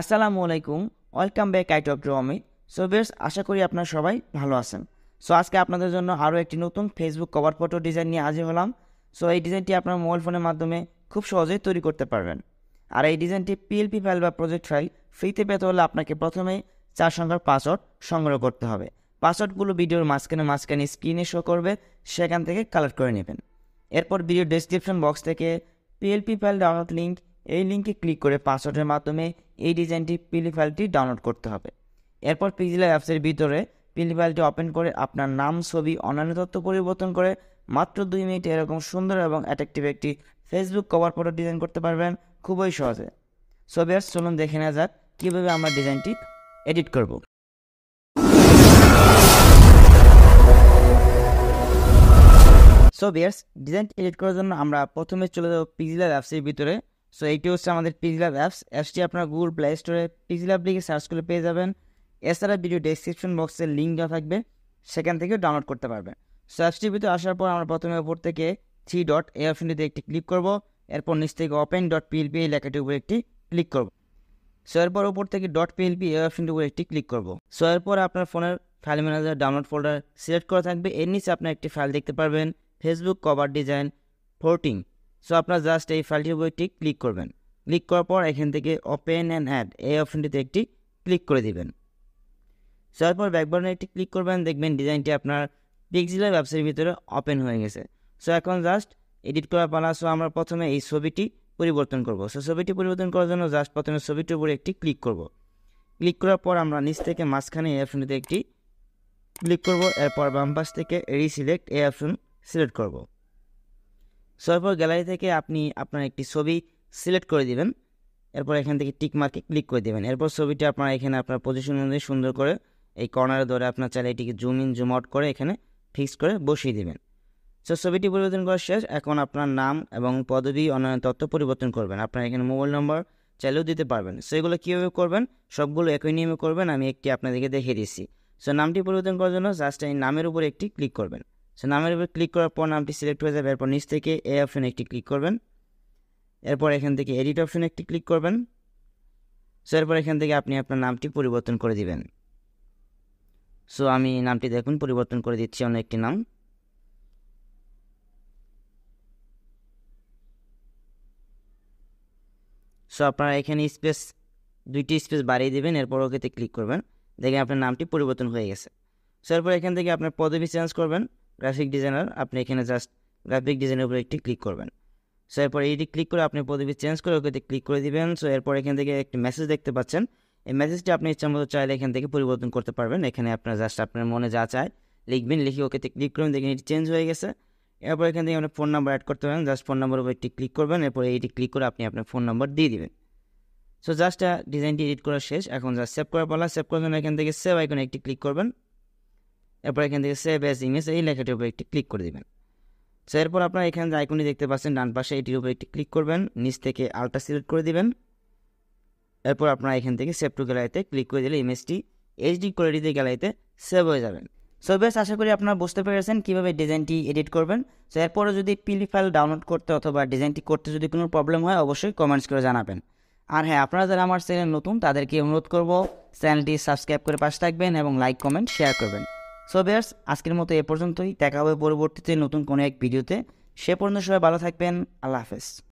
আসসালামু আলাইকুম welcome back I doctor Amit so বেস আশা করি আপনারা সবাই ভালো আছেন সো আজকে আপনাদের জন্য আরও একটি নতুন ফেসবুক কভার ফটো ডিজাইন নিয়ে হাজির হলাম সো এই ডিজাইনটি আপনার মোবাইল ফোনের মাধ্যমে খুব সহজেই তৈরি করতে পারবেন আর এই ডিজাইনটি পিএলপি ফাইল বা প্রজেক্ট ফাইল ফ্রিতে পেতে হলে আপনাকে প্রথমে চার সংখ্যার পাসওয়ার্ড সংগ্রহ করতে হবে পাসওয়ার্ডগুলো ভিডিওর মাঝখানে মাঝখানে স্ক্রিনে শো করবে সেখান থেকে কালেক্ট করে নেবেন এরপর ভিডিও ডিসক্রিপশন বক্স থেকে পিএলপি ফাইল ডাউনলোড লিঙ্ক এই লিঙ্কে ক্লিক করে পাসওয়ার্ডের মাধ্যমে এই ডিজাইনটি পিলি ফাইলটি ডাউনলোড করতে হবে এরপর পিজিলা অ্যাপসের ভিতরে পিলি ফাইলটি ওপেন করে আপনার নাম ছবি অন্যান্য তথ্য পরিবর্তন করে মাত্র দুই মিনিটে এরকম সুন্দর এবং অ্যাট্রাকটিভ একটি ফেসবুক কভার ফটো ডিজাইন করতে পারবেন খুবই সহজে ছবি আর চলুন দেখে নেওয়া যাক কীভাবে আমরা ডিজাইনটি এডিট করব সো বিয়ার্স ডিজাইন এডিট করার জন্য আমরা প্রথমে চলে যাব পিজিলা অ্যাপসের ভিতরে সো এইটি হচ্ছে আমাদের পিজলাভ অ্যাপস অ্যাপসটি আপনার গুগল প্লে স্টোরে পিজলাভ লিখে সার্চ করে পেয়ে যাবেন এছাড়া ভিডিও ডিসক্রিপশন বক্সের লিঙ্ক দেওয়া থাকবে সেখান থেকেও ডাউনলোড করতে পারবেন সো অ্যাপসটির ভিতরে আসার পর আমরা প্রথমে ওপর থেকে থ্রি ডট এই অপশনটিতে একটি ক্লিক করব এরপর নিচ থেকে ওপেন ডট পিএলপি এই লেখাটির উপরে একটি ক্লিক করব সো এরপর ওপর থেকে ডট পিএলপি এই অপশনটির উপরে একটি ক্লিক করব সো এরপর আপনার ফোনের file manager download folder select করা থাকবে এর নিচে আপনার একটি ফাইল দেখতে পারবেন Facebook cover design fourteen so আপনার জাস্ট এই ফাইলটির উপর একটি ক্লিক করবেন ক্লিক করার পর এখান থেকে ওপেন অ্যান্ড অ্যাড এই অপশনটিতে একটি ক্লিক করে দিবেন সো এরপর ব্যাকবার্ডে একটি ক্লিক করবেন দেখবেন ডিজাইনটি আপনার পিক্সেলের ব্যবসায়ীর ভিতরে ওপেন হয়ে গেছে সো এখন জাস্ট এডিট করার পালা সো আমরা প্রথমে এই ছবিটি পরিবর্তন করব সো ছবিটি পরিবর্তন করার জন্য জাস্ট প্রথমে ছবিটির উপরে একটি ক্লিক করব ক্লিক করার পর আমরা নিচ থেকে মাঝখানে এই অপশনটিতে একটি ক্লিক করব এরপর বাম থেকে রিসিলেক্ট এই অপশন সিলেক্ট করব সো এরপর গ্যালারি থেকে আপনি আপনার একটি ছবি সিলেক্ট করে দিবেন এরপর এখান থেকে টিক মার্কে ক্লিক করে দেবেন এরপর ছবিটা আপনার এখানে আপনার পজিশন অনুযায়ী সুন্দর করে এই কর্নারে ধরে আপনার চাইলে এটিকে জুম ইন জুম আউট করে এখানে ফিক্স করে বসিয়ে দেবেন সো ছবিটি পরিবর্তন করা শেষ এখন আপনার নাম এবং পদবি অন্যান্য তথ্য পরিবর্তন করবেন আপনার এখানে মোবাইল নম্বর চাইলেও দিতে পারবেন সো এগুলো কীভাবে করবেন সবগুলো একই নিয়মে করবেন আমি একটি আপনাদেরকে দেখিয়ে দিচ্ছি সো নামটি পরিবর্তন করার জন্য জাস্ট এই নামের উপর একটি ক্লিক করবেন সো নামের উপর ক্লিক করার পর নামটি সিলেক্ট হয়ে যাবে এরপর নিচ থেকে এ অপশনে একটি ক্লিক করবেন এরপর এখান থেকে এডিট অপশনে একটি ক্লিক করবেন সো এরপর এখান থেকে আপনি আপনার নামটি পরিবর্তন করে দিবেন সো আমি নামটি দেখুন পরিবর্তন করে দিচ্ছি অন্য একটি নাম সো আপনারা এখানে স্পেস দুইটি স্পেস বাড়িয়ে দেবেন এরপর ওকেতে ক্লিক করবেন দেখে আপনার নামটি পরিবর্তন হয়ে গেছে সো এরপর এখান থেকে আপনার পদবি চেঞ্জ করবেন গ্রাফিক ডিজাইনার আপনি এখানে জাস্ট গ্রাফিক ডিজাইনের উপরে একটি ক্লিক করবেন সো এরপর এইটি ক্লিক করে আপনি পদবি চেঞ্জ করে ওকে ক্লিক করে দিবেন সো এরপর এখান থেকে একটি মেসেজ দেখতে পাচ্ছেন এই মেসেজটি আপনি ইচ্ছা মতো চাইলে এখান থেকে পরিবর্তন করতে পারবেন এখানে আপনার জাস্ট আপনার মনে যা চায় লিখবেন লিখে ওকে ক্লিক করবেন দেখেন এটি চেঞ্জ হয়ে গেছে এরপর এখান থেকে আপনি ফোন নাম্বার অ্যাড করতে পারেন জাস্ট ফোন নাম্বার উপর একটি ক্লিক করবেন এরপর এইটি ক্লিক করে আপনি আপনার ফোন নাম্বার দিয়ে দিবেন সো জাস্ট ডিজাইনটি এডিট করা শেষ এখন জাস্ট সেভ করা পালা সেভ করার জন্য এখান থেকে সেভ আইকনে একটি ক্লিক করবেন এরপর এখান থেকে সেভ এস ইমেজ এই লেখাটির উপর একটি ক্লিক করে দেবেন সো এরপর আপনারা এখানে যে আইকনটি দেখতে পাচ্ছেন ডান পাশে এটির উপর একটি ক্লিক করবেন নিচ থেকে আলটা সিলেক্ট করে দিবেন এরপর আপনারা এখান থেকে সেভ টু গ্যালারিতে ক্লিক করে দিলে ইমেজটি এইচডি কোয়ালিটিতে গ্যালারিতে সেভ হয়ে যাবেন সো বেশ আশা করি আপনারা বুঝতে পেরেছেন কীভাবে ডিজাইনটি এডিট করবেন সো এরপরে যদি পিলি ফাইল ডাউনলোড করতে অথবা ডিজাইনটি করতে যদি কোনো প্রবলেম হয় অবশ্যই কমেন্টস করে জানাবেন আর হ্যাঁ আপনারা যারা আমার চ্যানেল নতুন তাদেরকে অনুরোধ করব চ্যানেলটি সাবস্ক্রাইব করে পাশে থাকবেন এবং লাইক কমেন্ট শেয়ার করবেন সো বেয়ার্স আজকের মতো এ পর্যন্তই দেখা হবে পরবর্তীতে নতুন কোনো এক ভিডিওতে সে পর্যন্ত সবাই ভালো থাকবেন আল্লাহ হাফেজ